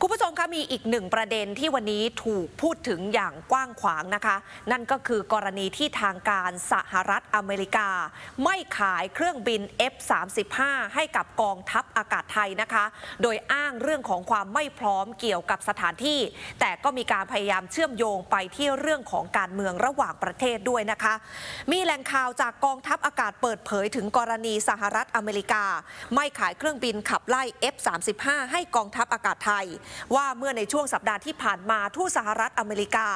คุณผู้ชมคะมีอีกหนึ่งประเด็นที่วันนี้ถูกพูดถึงอย่างกว้างขวางนะคะ นั่นก็คือกรณีที่ทางการสหรัฐ อเมริกา ไม่ขายเครื่องบิน F35 ให้กับกองทัพอากาศไทยนะคะ โดยอ้างเรื่องของความไม่พร้อมเกี่ยวกับสถานที่ แต่ก็มีการพยายามเชื่อมโยงไปที่เรื่องของการเมืองระหว่างประเทศด้วยนะคะ มีแหล่งข่าวจากกองทัพอากาศเปิดเผยถึงกรณีสหรัฐอเมริกา ไม่ขายเครื่องบินขับไล่ F35 ให้กองทัพอากาศไทยว่าเมื่อในช่วงสัปดาห์ที่ผ่านมา ทูตสหรัฐอเมริกา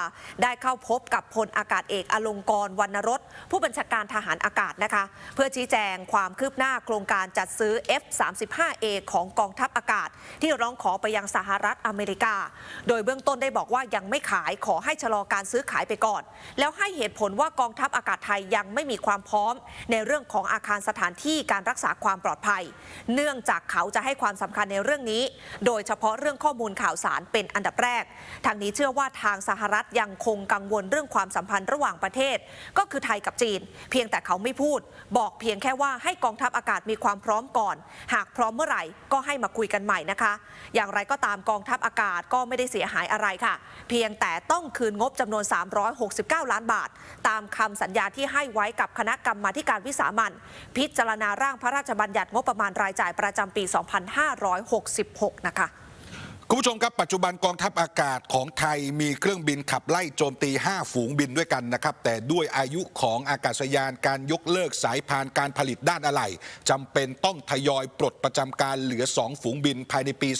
ได้เข้าพบกับพลอากาศเอกอลงกรวรรณรสผู้บัญชาการทหารอากาศนะคะ เพื่อชี้แจงความคืบหน้าโครงการจัดซื้อ F-35A ของกองทัพอากาศที่ร้องขอไปยังสหรัฐอเมริกา โดยเบื้องต้นได้บอกว่ายังไม่ขายขอให้ชะลอการซื้อขายไปก่อน แล้วให้เหตุผลว่ากองทัพอากาศไทยยังไม่มีความพร้อม ในเรื่องของอาคารสถานที่การรักษาความปลอดภัย เนื่องจากเขาจะให้ความสำคัญในเรื่องนี้ โดยเฉพาะเรื่องข้อมูลมูลข่าวสารเป็นอันดับแรกทางนี้เชื่อว่าทางสหรัฐยังคงกังวลเรื่องความสัมพันธ์ระหว่างประเทศ ก็คือไทยกับจีน เพียงแต่เขาไม่พูด บอกเพียงแค่ว่าให้กองทัพอากาศมีความพร้อมก่อน หากพร้อมเมื่อไหร่ ก็ให้มาคุยกันใหม่นะคะ อย่างไรก็ตามกองทัพอากาศก็ไม่ได้เสียหายอะไรค่ะ เพียงแต่ต้องคืนงบจำนวน 369 ล้านบาท ตามคำสัญญาที่ให้ไว้กับคณะกรรมาการวิสามันพิจารณาร่างพระราชบัญญัติงบประมาณรายจ่ายประจำปี 2566 นะคะคุณผู้ชมครับปัจจุบันกองทัพอากาศของไทยมีเครื่องบินขับไล่โจมตี 5 ฝูงบินด้วยกันนะครับแต่ด้วยอายุของอากาศยานการยกเลิกสายพานการผลิตด้านอะไหล่จำเป็นต้องทยอยปลดประจำการเหลือ 2 ฝูงบินภายในปี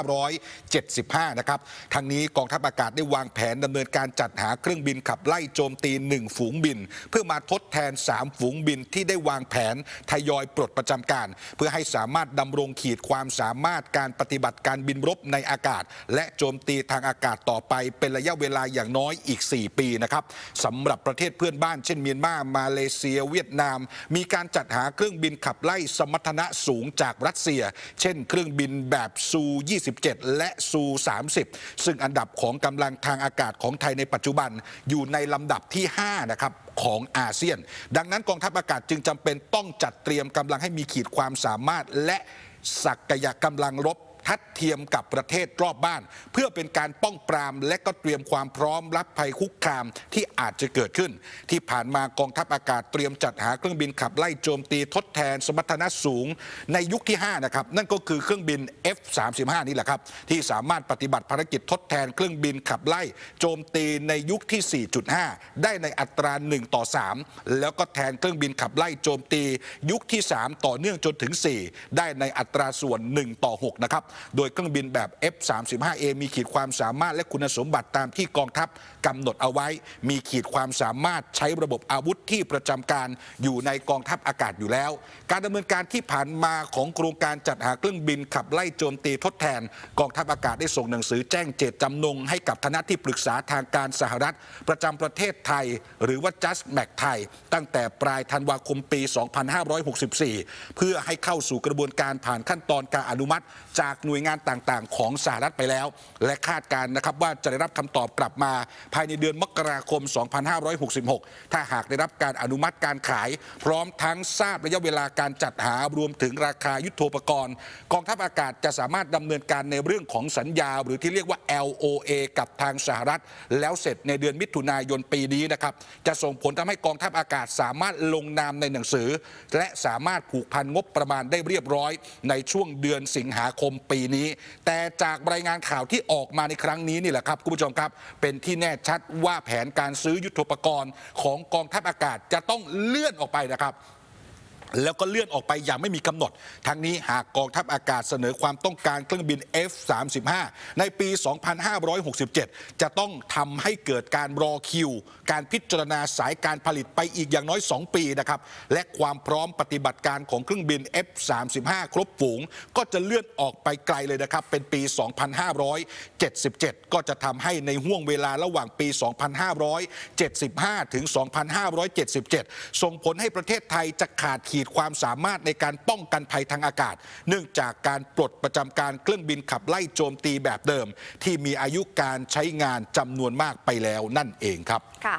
2575 นะครับทางนี้กองทัพอากาศได้วางแผนดำเนินการจัดหาเครื่องบินขับไล่โจมตี 1 ฝูงบิน เพื่อมาทดแทน 3 ฝูงบินที่ได้วางแผนทยอยปลดประจำการ เพื่อให้สามารถดำรงขีดความสามารถการปฏิบัติการบินรบในอากาศและโจมตีทางอากาศต่อไป เป็นระยะเวลาอย่างน้อยอีก 4 ปีนะครับสำหรับประเทศเพื่อนบ้าน เช่นเมียนมา มาเลเซีย เวียดนาม มีการจัดหาเครื่องบินขับไล่สมรรถนะสูงจากรัสเซีย เช่นเครื่องบินแบบซู 27 และซู 30 ซึ่งอันดับของกำลังทางอากาศของไทยในปัจจุบันอยู่ในลำดับที่ 5 นะครับของอาเซียนดังนั้นกองทัพอากาศจึงจำเป็นต้องจัดเตรียมกำลังให้มีขีดความสามารถ และศักยกำลังรบทัดเทียมกับประเทศรอบบ้าน เพื่อเป็นการป้องปราม และก็เตรียมความพร้อมรับภัยคุกคามที่อาจจะเกิดขึ้น ที่ผ่านมากองทัพอากาศ เตรียมจัดหาเครื่องบินขับไล่โจมตีทดแทนสมรรถนะสูง ในยุคที่ 5 นะครับ นั่นก็คือเครื่องบิน F35 นี่แหละครับ ที่สามารถปฏิบัติภารกิจทดแทนเครื่องบินขับไล่โจมตีในยุคที่ 4.5 ได้ในอัตรา1ต่อ3 แล้วก็แทนเครื่องบินขับไล่โจมตี ยุคที่ 3 ต่อเนื่องจนถึง 4 ได้ในอัตราส่วน1ต่อ6นะครับโดยเครื่องบินแบบ F-35A มีขีดความสามารถและคุณสมบัติตามที่กองทัพกำหนดเอาไว้ มีขีดความสามารถใช้ระบบอาวุธ ที่ประจำการอยู่ในกองทัพอากาศอยู่แล้ว การดำเนินการที่ผ่านมาของโครงการจัดหาเครื่องบินขับไล่โจมตีทดแทน กองทัพอากาศได้ส่งหนังสือแจ้งเจตจำนงให้ กับคณะที่ปรึกษาทางการสหรัฐประจำประเทศไทยหรือว่าจัสแมกไทยตั้งแต่ปลายธันวาคมปี 2564 เพื่อให้เข้าสู่กระบวนการผ่านขั้นตอนการอนุมัติ จากหน่วยงานต่างๆของสหรัฐไปแล้ว และคาดการนะครับว่าจะได้รับคำตอบกลับมา ภายในเดือนมกราคม 2566 ถ้าหากได้รับการอนุมัติการขายพร้อมทั้งทราบระยะเวลาการจัดหารวมถึงราคายุทโธปกรณ์ กองทัพอากาศจะสามารถดำเนินการในเรื่องของสัญญาหรือที่เรียกว่า LOA กับทางสหรัฐแล้วเสร็จในเดือนมิถุนายนปีนี้นะครับ จะส่งผลทำให้กองทัพอากาศสามารถลงนามในหนังสือ และสามารถผูกพันงบประมาณได้เรียบร้อย ในช่วงเดือนสิงหาคมปีนี้แต่จากรายงานข่าวที่ออกมาในครั้งนี้นี่แหละครับคุณผู้ชมครับเป็นที่แน่ชัดว่าแผนการซื้อยุทโธปกรณ์ ของกองทัพอากาศจะต้องเลื่อนออกไปนะครับแล้วก็เลื่อนออกไปอย่างไม่มีกำหนด ทั้งนี้หากกองทัพอากาศเสนอความต้องการเครื่องบิน F35 ในปี 2567 จะต้องทำให้เกิดการรอคิว การพิจารณาสายการผลิตไปอีกอย่างน้อย 2 ปีนะครับและความพร้อมปฏิบัติการของเครื่องบิน F35 ครบฝูงก็จะเลื่อนออกไปไกลเลยนะครับเป็นปี 2577 ก็จะทำให้ในห่วงเวลาระหว่างปี 2575ถึง2577ส่งผลให้ประเทศไทยจะขาดขีีดความสามารถในการป้องกันภัยทางอากาศ เนื่องจากการปลดประจำการเครื่องบินขับไล่โจมตีแบบเดิม ที่มีอายุการใช้งานจำนวนมากไปแล้วนั่นเองครับ ค่ะ